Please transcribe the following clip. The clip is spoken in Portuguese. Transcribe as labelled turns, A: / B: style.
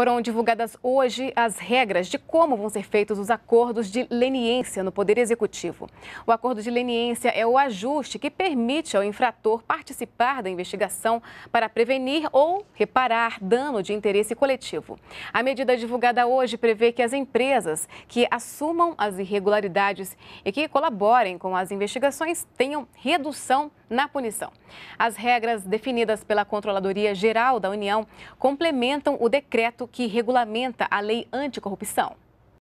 A: Foram divulgadas hoje as regras de como vão ser feitos os acordos de leniência no Poder Executivo. O acordo de leniência é o ajuste que permite ao infrator participar da investigação para prevenir ou reparar dano de interesse coletivo. A medida divulgada hoje prevê que as empresas que assumam as irregularidades e que colaborem com as investigações tenham redução na punição. As regras definidas pela Controladoria Geral da União complementam o decreto que regulamenta a lei anticorrupção.